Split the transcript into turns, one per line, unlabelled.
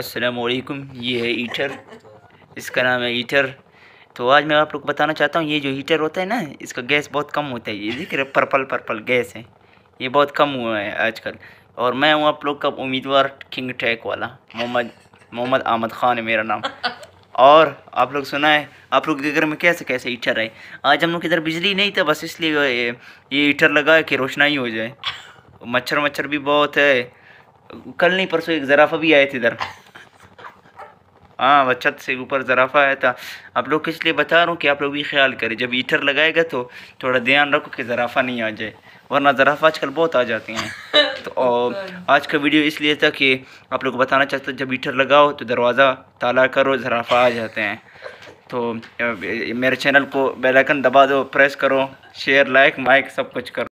असलकुम ये है हीटर इसका नाम है हीटर तो आज मैं आप लोग को बताना चाहता हूँ ये जो हीटर होता है ना इसका गैस बहुत कम होता है ये देख रहे पर्पल पर्पल गैस है ये बहुत कम हुआ है आजकल और मैं हूँ आप लोग का उम्मीदवार किंग टैक वाला मोहम्मद मोहम्मद आमद ख़ान है मेरा नाम और आप लोग सुना है आप लोग के घर में कैसे कैसे हीटर है आज हम लोग इधर बिजली नहीं था बस इसलिए ये हीटर लगा कि रोशनाई हो जाए मच्छर मच्छर भी बहुत है कल नहीं परसों एक ज़राफ़ा भी आए थे इधर हाँ वह छत से ऊपर ज़राफ़ा आया था आप लोग किस लिए बता रहा हूँ कि आप लोग भी ख्याल करें जब ईटर लगाएगा तो थोड़ा ध्यान रखो कि ज़राफ़ा नहीं आ जाए वरना ज़राफ़ा आजकल बहुत आ जाते हैं तो और आज का वीडियो इसलिए था कि आप लोग को बताना चाहता जब ईटर लगाओ तो दरवाज़ा ताला करो ज़राफ़ा आ जाते हैं तो मेरे चैनल को बेलाइकन दबा दो प्रेस करो शेयर लाइक माइक सब कुछ करो